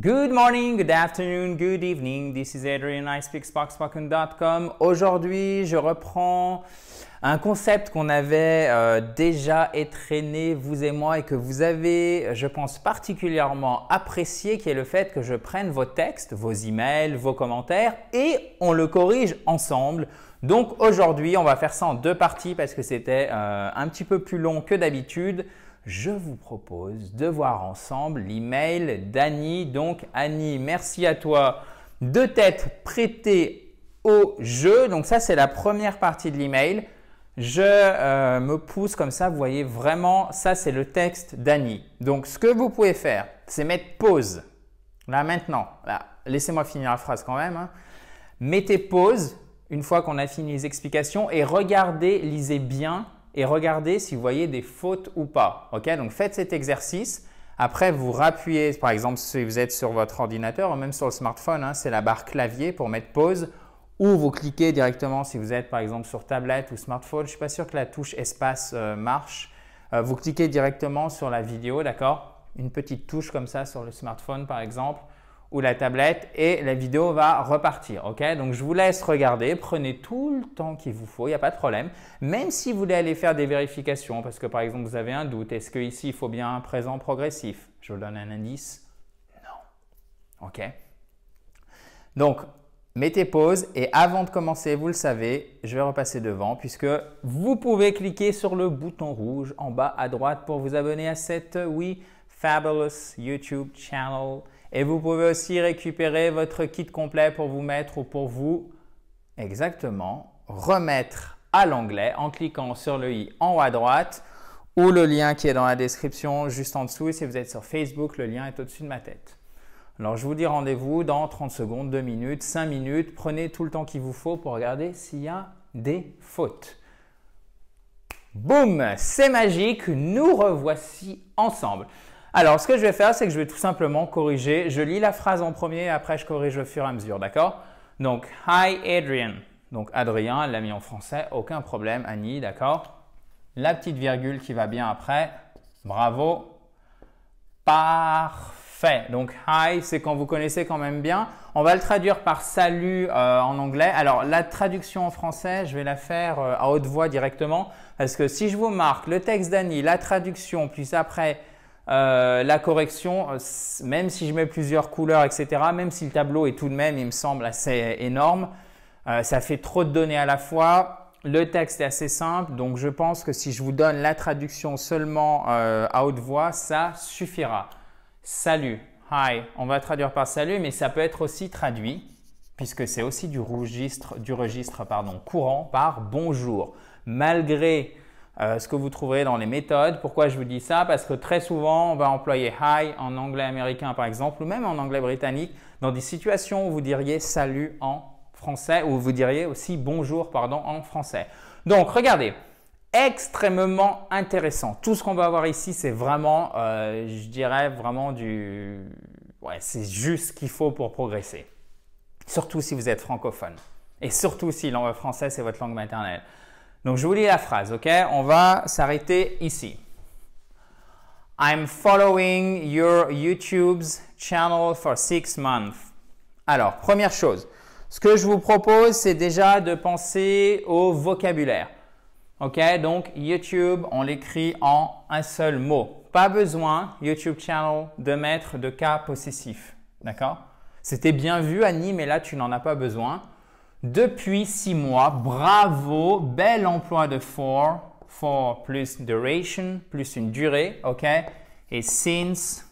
Good morning, good afternoon, good evening. This is Adrian. I speak sparkspoken.com. Aujourd'hui, je reprends un concept qu'on avait euh, déjà étraîné, vous et moi, et que vous avez, je pense, particulièrement apprécié, qui est le fait que je prenne vos textes, vos emails, vos commentaires, et on le corrige ensemble. Donc aujourd'hui, on va faire ça en deux parties parce que c'était euh, un petit peu plus long que d'habitude je vous propose de voir ensemble l'email d'Annie. Donc Annie, merci à toi de t'être prêtée au jeu. Donc ça, c'est la première partie de l'email. Je euh, me pousse comme ça, vous voyez vraiment, ça c'est le texte d'Annie. Donc ce que vous pouvez faire, c'est mettre pause. Là maintenant, laissez-moi finir la phrase quand même. Hein. Mettez pause une fois qu'on a fini les explications et regardez, lisez bien et regardez si vous voyez des fautes ou pas. ok Donc faites cet exercice. Après, vous rappuyez, par exemple, si vous êtes sur votre ordinateur ou même sur le smartphone, hein, c'est la barre clavier pour mettre pause ou vous cliquez directement si vous êtes par exemple sur tablette ou smartphone. Je ne suis pas sûr que la touche espace euh, marche. Euh, vous cliquez directement sur la vidéo, d'accord Une petite touche comme ça sur le smartphone par exemple ou la tablette et la vidéo va repartir. Ok Donc je vous laisse regarder, prenez tout le temps qu'il vous faut, il n'y a pas de problème. Même si vous voulez aller faire des vérifications, parce que par exemple vous avez un doute, est-ce que ici il faut bien un présent progressif Je vous donne un indice. Non. Ok Donc mettez pause et avant de commencer, vous le savez, je vais repasser devant puisque vous pouvez cliquer sur le bouton rouge en bas à droite pour vous abonner à cette oui fabulous YouTube channel. Et vous pouvez aussi récupérer votre kit complet pour vous mettre ou pour vous exactement remettre à l'anglais en cliquant sur le i en haut à droite ou le lien qui est dans la description juste en dessous. si vous êtes sur Facebook, le lien est au-dessus de ma tête. Alors je vous dis rendez-vous dans 30 secondes, 2 minutes, 5 minutes. Prenez tout le temps qu'il vous faut pour regarder s'il y a des fautes. Boum, c'est magique, nous revoici ensemble. Alors, ce que je vais faire, c'est que je vais tout simplement corriger. Je lis la phrase en premier et après, je corrige au fur et à mesure, d'accord Donc, Hi Adrian. Donc, Adrien, elle l'a mis en français, aucun problème, Annie, d'accord La petite virgule qui va bien après. Bravo. Parfait. Donc, hi, c'est quand vous connaissez quand même bien. On va le traduire par salut euh, en anglais. Alors, la traduction en français, je vais la faire euh, à haute voix directement parce que si je vous marque le texte d'Annie, la traduction, plus après euh, la correction, euh, même si je mets plusieurs couleurs, etc., même si le tableau est tout de même, il me semble, assez énorme, euh, ça fait trop de données à la fois. Le texte est assez simple, donc je pense que si je vous donne la traduction seulement à haute voix, ça suffira. Salut, hi, on va traduire par salut, mais ça peut être aussi traduit, puisque c'est aussi du registre, du registre pardon, courant par bonjour. Malgré euh, ce que vous trouverez dans les méthodes. Pourquoi je vous dis ça Parce que très souvent, on va employer hi en anglais américain par exemple, ou même en anglais britannique, dans des situations où vous diriez salut en français, ou vous diriez aussi bonjour pardon, en français. Donc regardez, extrêmement intéressant. Tout ce qu'on va avoir ici, c'est vraiment, euh, je dirais vraiment du... Ouais, c'est juste ce qu'il faut pour progresser. Surtout si vous êtes francophone. Et surtout si l'anglais français, c'est votre langue maternelle. Donc je vous lis la phrase, ok On va s'arrêter ici. I'm following your YouTube's channel for six months. Alors, première chose, ce que je vous propose, c'est déjà de penser au vocabulaire. Ok, donc YouTube, on l'écrit en un seul mot. Pas besoin, YouTube channel, de mettre de cas possessif. D'accord C'était bien vu, Annie, mais là, tu n'en as pas besoin depuis six mois. Bravo, bel emploi de for. For plus duration, plus une durée, OK? Et since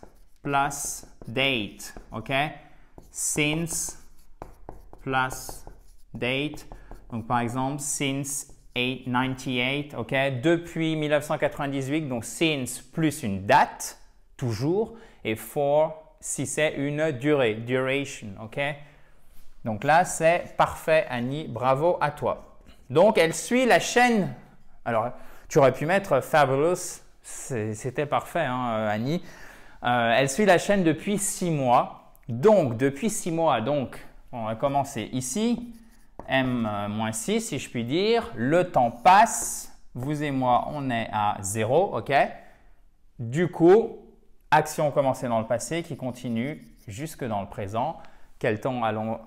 plus date, OK? Since plus date. Donc, par exemple, since 1998, OK? Depuis 1998, donc since plus une date, toujours, et for si c'est une durée, duration, OK? Donc là, c'est parfait, Annie. Bravo à toi. Donc, elle suit la chaîne. Alors, tu aurais pu mettre Fabulous. C'était parfait, hein, euh, Annie. Euh, elle suit la chaîne depuis six mois. Donc, depuis six mois, donc, on va commencer ici. M-6, si je puis dire. Le temps passe. Vous et moi, on est à zéro. OK Du coup, action commencée dans le passé qui continue jusque dans le présent. Quel temps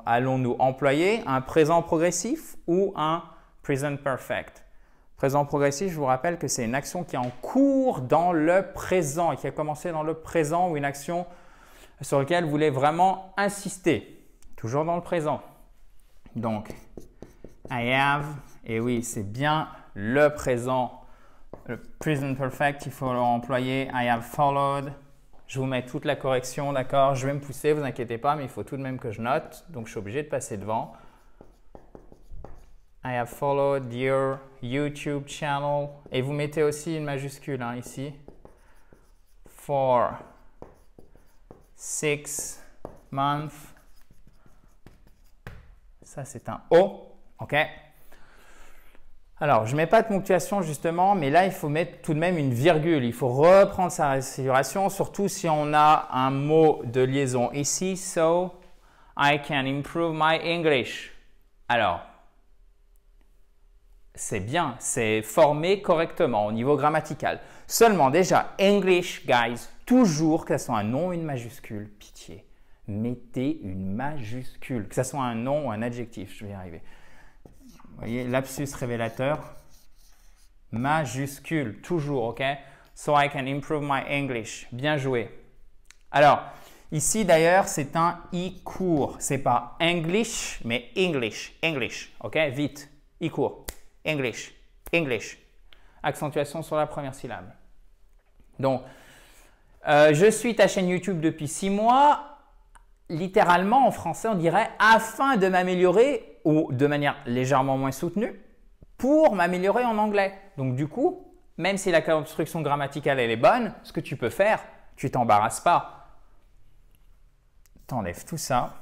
allons-nous employer Un présent progressif ou un present perfect Présent progressif, je vous rappelle que c'est une action qui est en cours dans le présent et qui a commencé dans le présent ou une action sur laquelle vous voulez vraiment insister. Toujours dans le présent. Donc, I have, et oui, c'est bien le présent. Le present perfect, il faut l'employer. I have followed je vous mets toute la correction, d'accord Je vais me pousser, vous inquiétez pas, mais il faut tout de même que je note. Donc, je suis obligé de passer devant. I have followed your YouTube channel. Et vous mettez aussi une majuscule hein, ici. For six months. Ça, c'est un O. OK alors, je ne mets pas de ponctuation justement, mais là, il faut mettre tout de même une virgule. Il faut reprendre sa respiration, surtout si on a un mot de liaison ici. So, I can improve my English. Alors, c'est bien, c'est formé correctement au niveau grammatical. Seulement, déjà, English, guys, toujours que ce soit un nom ou une majuscule, pitié, mettez une majuscule, que ce soit un nom ou un adjectif, je vais y arriver voyez, lapsus révélateur, majuscule, toujours, ok So I can improve my English. Bien joué. Alors, ici d'ailleurs, c'est un i court. C'est pas English, mais English, English, ok Vite, i court, English, English. Accentuation sur la première syllabe. Donc, euh, je suis ta chaîne YouTube depuis six mois. Littéralement, en français, on dirait afin de m'améliorer ou de manière légèrement moins soutenue pour m'améliorer en anglais. Donc du coup, même si la construction grammaticale elle est bonne, ce que tu peux faire, tu t'embarrasses pas. T'enlèves tout ça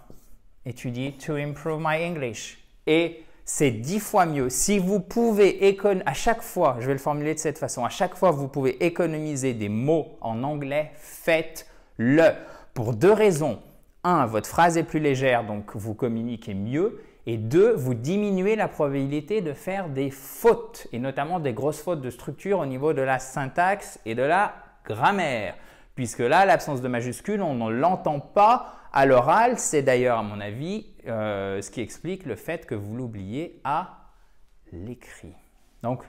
et tu dis to improve my English. Et c'est dix fois mieux. Si vous pouvez à chaque fois, je vais le formuler de cette façon, à chaque fois vous pouvez économiser des mots en anglais, faites-le. Pour deux raisons. Un, votre phrase est plus légère, donc vous communiquez mieux. Et deux, vous diminuez la probabilité de faire des fautes, et notamment des grosses fautes de structure au niveau de la syntaxe et de la grammaire. Puisque là, l'absence de majuscule, on ne l'entend pas à l'oral. C'est d'ailleurs, à mon avis, euh, ce qui explique le fait que vous l'oubliez à l'écrit. Donc,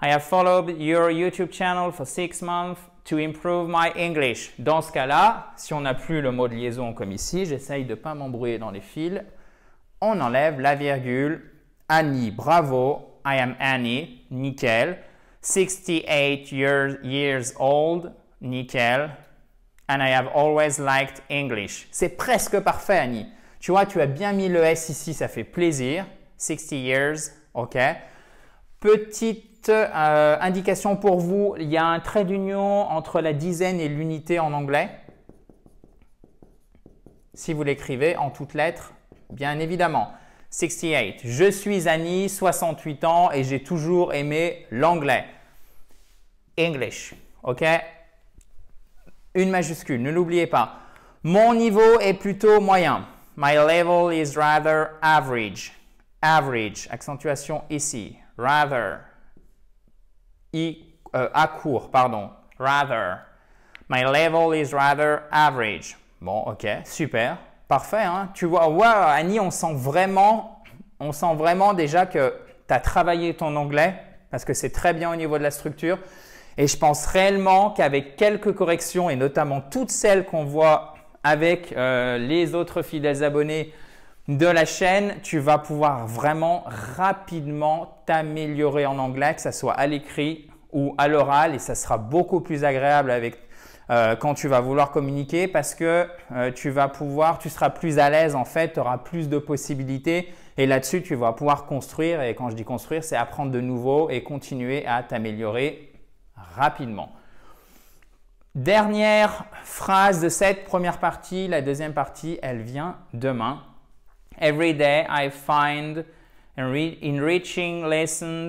I have followed your YouTube channel for six months to improve my English. Dans ce cas-là, si on n'a plus le mot de liaison comme ici, j'essaye de ne pas m'embrouiller dans les fils on enlève la virgule. Annie, bravo. I am Annie. Nickel. 68 years, years old. Nickel. And I have always liked English. C'est presque parfait, Annie. Tu vois, tu as bien mis le S ici, ça fait plaisir. 60 years, ok. Petite euh, indication pour vous, il y a un trait d'union entre la dizaine et l'unité en anglais. Si vous l'écrivez en toutes lettres, bien évidemment. 68. Je suis Annie, 68 ans et j'ai toujours aimé l'anglais. English. OK Une majuscule, ne l'oubliez pas. Mon niveau est plutôt moyen. My level is rather average. Average. Accentuation ici. Rather. Euh, à court, pardon. Rather. My level is rather average. Bon, ok, super. Hein. tu vois, Annie, on sent vraiment, on sent vraiment déjà que tu as travaillé ton anglais parce que c'est très bien au niveau de la structure. Et je pense réellement qu'avec quelques corrections, et notamment toutes celles qu'on voit avec euh, les autres fidèles abonnés de la chaîne, tu vas pouvoir vraiment rapidement t'améliorer en anglais, que ce soit à l'écrit ou à l'oral, et ça sera beaucoup plus agréable avec euh, quand tu vas vouloir communiquer parce que euh, tu vas pouvoir, tu seras plus à l'aise en fait, tu auras plus de possibilités et là-dessus tu vas pouvoir construire et quand je dis construire, c'est apprendre de nouveau et continuer à t'améliorer rapidement. Dernière phrase de cette première partie, la deuxième partie, elle vient demain. Every day I find enriching lessons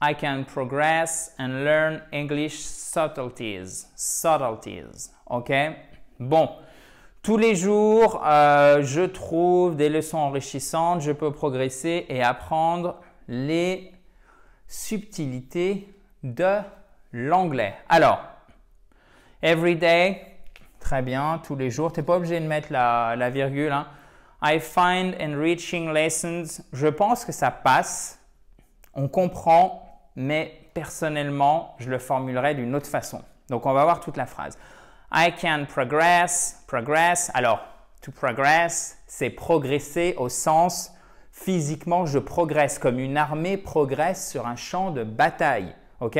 I can progress and learn English subtleties. Subtleties. OK? Bon. Tous les jours, euh, je trouve des leçons enrichissantes. Je peux progresser et apprendre les subtilités de l'anglais. Alors, every day, très bien, tous les jours. Tu n'es pas obligé de mettre la, virgule. Hein. I find enriching lessons. Je pense que ça passe. On comprend mais personnellement, je le formulerai d'une autre façon. Donc, on va voir toute la phrase. I can progress, progress. Alors, to progress, c'est progresser au sens physiquement, je progresse comme une armée progresse sur un champ de bataille. OK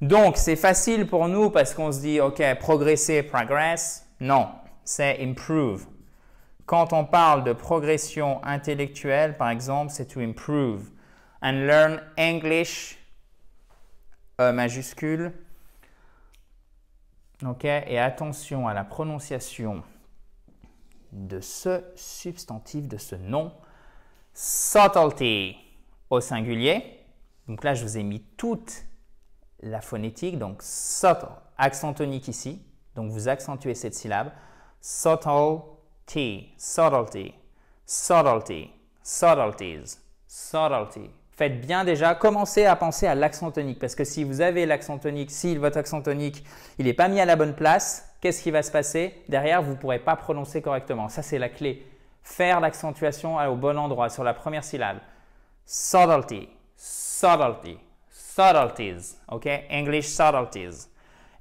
Donc, c'est facile pour nous parce qu'on se dit, OK, progresser, progress. Non, c'est improve. Quand on parle de progression intellectuelle, par exemple, c'est to improve. And learn English euh, majuscule. OK Et attention à la prononciation de ce substantif, de ce nom. Subtlety au singulier. Donc là, je vous ai mis toute la phonétique. Donc subtle, accent tonique ici. Donc vous accentuez cette syllabe. Subtlety, subtlety, subtlety, subtleties, subtlety faites bien déjà, commencer à penser à l'accent tonique. Parce que si vous avez l'accent tonique, si votre accent tonique il n'est pas mis à la bonne place, qu'est-ce qui va se passer Derrière, vous pourrez pas prononcer correctement. Ça, c'est la clé. Faire l'accentuation au bon endroit, sur la première syllabe. Subtlety, subtlety, subtleties, ok English subtleties.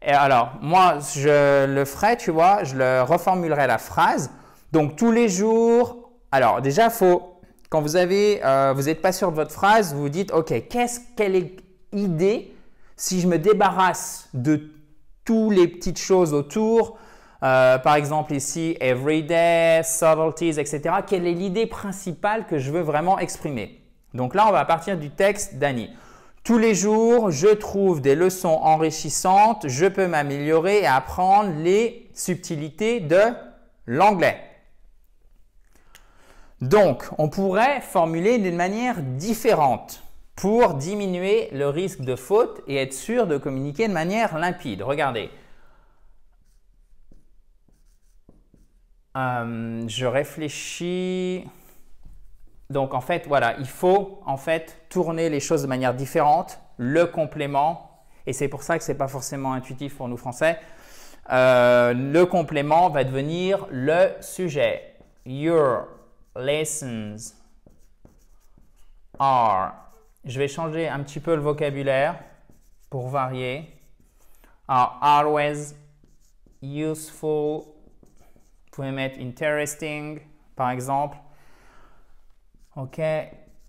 Et alors, moi, je le ferai, tu vois, je le reformulerai la phrase. Donc, tous les jours, alors déjà, faut quand vous avez, euh, vous n'êtes pas sûr de votre phrase, vous vous dites, ok, qu'est-ce quelle idée si je me débarrasse de toutes les petites choses autour, euh, par exemple ici, everyday, subtleties, etc. Quelle est l'idée principale que je veux vraiment exprimer Donc là, on va partir du texte d'Annie. Tous les jours, je trouve des leçons enrichissantes, je peux m'améliorer et apprendre les subtilités de l'anglais. Donc, on pourrait formuler d'une manière différente pour diminuer le risque de faute et être sûr de communiquer de manière limpide. Regardez. Euh, je réfléchis. Donc en fait, voilà, il faut en fait tourner les choses de manière différente, le complément, et c'est pour ça que ce n'est pas forcément intuitif pour nous français, euh, le complément va devenir le sujet. Your lessons are. Je vais changer un petit peu le vocabulaire pour varier. Are always useful. Vous pouvez mettre interesting, par exemple. OK.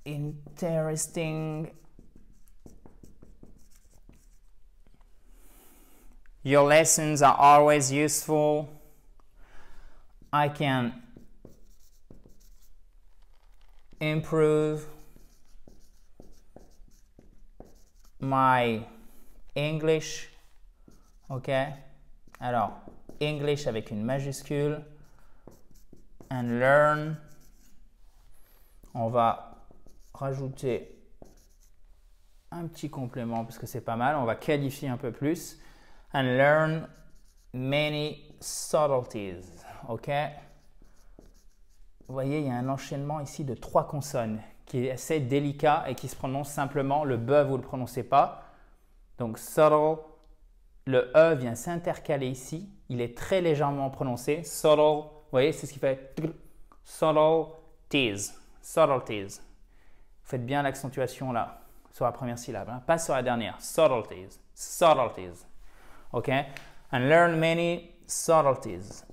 Interesting. Your lessons are always useful. I can improve my English. OK Alors, English avec une majuscule. And learn. On va rajouter un petit complément parce que c'est pas mal. On va qualifier un peu plus. And learn many subtleties. OK vous voyez, il y a un enchaînement ici de trois consonnes qui est assez délicat et qui se prononce simplement. Le B, vous ne le prononcez pas. Donc, subtle, le E vient s'intercaler ici. Il est très légèrement prononcé. Subtle, vous voyez, c'est ce qui fait subtle, tease, subtleties. Faites bien l'accentuation là, sur la première syllabe, hein. pas sur la dernière. Subtleties, subtleties. OK? And learn many subtleties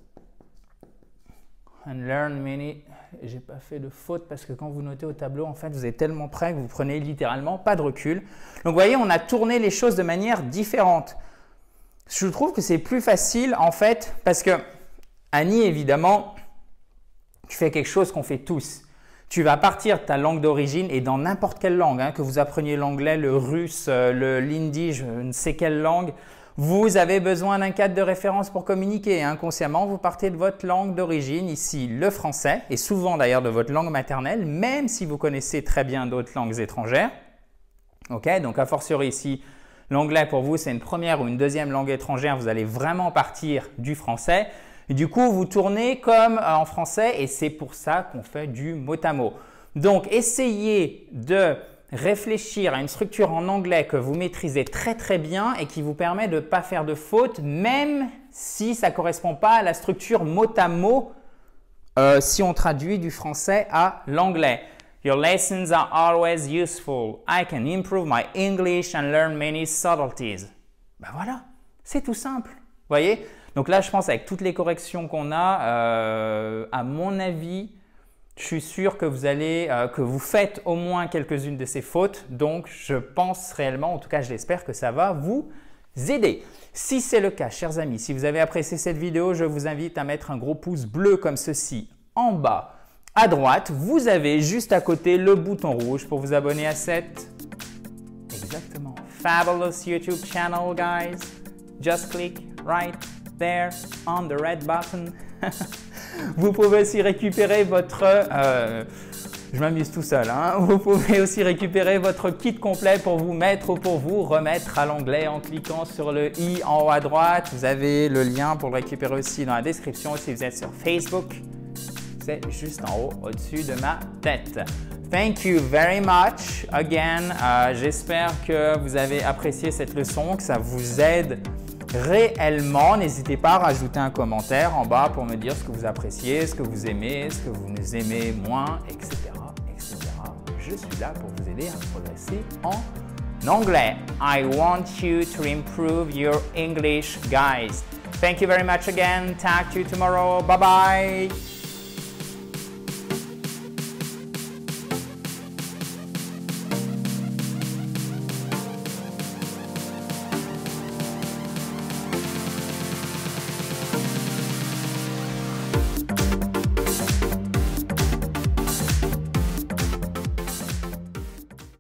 and learn many. J'ai pas fait de faute parce que quand vous notez au tableau, en fait, vous êtes tellement près que vous prenez littéralement pas de recul. Donc, vous voyez, on a tourné les choses de manière différente. Je trouve que c'est plus facile, en fait, parce que Annie, évidemment, tu fais quelque chose qu'on fait tous. Tu vas partir de ta langue d'origine et dans n'importe quelle langue, hein, que vous appreniez l'anglais, le russe, euh, le je ne sais quelle langue, vous avez besoin d'un cadre de référence pour communiquer. Inconsciemment, vous partez de votre langue d'origine, ici le français, et souvent d'ailleurs de votre langue maternelle, même si vous connaissez très bien d'autres langues étrangères. Ok, donc a fortiori ici, l'anglais pour vous c'est une première ou une deuxième langue étrangère, vous allez vraiment partir du français. du coup, vous tournez comme euh, en français et c'est pour ça qu'on fait du mot à mot. Donc, essayez de réfléchir à une structure en anglais que vous maîtrisez très très bien et qui vous permet de ne pas faire de fautes, même si ça ne correspond pas à la structure mot à mot euh, si on traduit du français à l'anglais. Your lessons are always useful. I can improve my English and learn many subtleties. Ben voilà, c'est tout simple. Vous Voyez Donc là, je pense avec toutes les corrections qu'on a, euh, à mon avis, je suis sûr que vous allez, euh, que vous faites au moins quelques-unes de ces fautes. Donc, je pense réellement, en tout cas, je l'espère que ça va vous aider. Si c'est le cas, chers amis, si vous avez apprécié cette vidéo, je vous invite à mettre un gros pouce bleu comme ceci en bas à droite. Vous avez juste à côté le bouton rouge pour vous abonner à cette exactement fabulous YouTube channel, guys. Just click right there on the red button. Vous pouvez aussi récupérer votre... Euh, je m'amuse tout seul. Hein. Vous pouvez aussi récupérer votre kit complet pour vous mettre ou pour vous remettre à l'anglais en cliquant sur le i en haut à droite. Vous avez le lien pour le récupérer aussi dans la description si vous êtes sur Facebook. C'est juste en haut, au-dessus de ma tête. Thank you very much again. Euh, j'espère que vous avez apprécié cette leçon, que ça vous aide réellement. N'hésitez pas à rajouter un commentaire en bas pour me dire ce que vous appréciez, ce que vous aimez, ce que vous nous aimez moins, etc. etc. Je suis là pour vous aider à progresser en anglais. I want you to improve your English, guys. Thank you very much again. Talk to you tomorrow. Bye bye.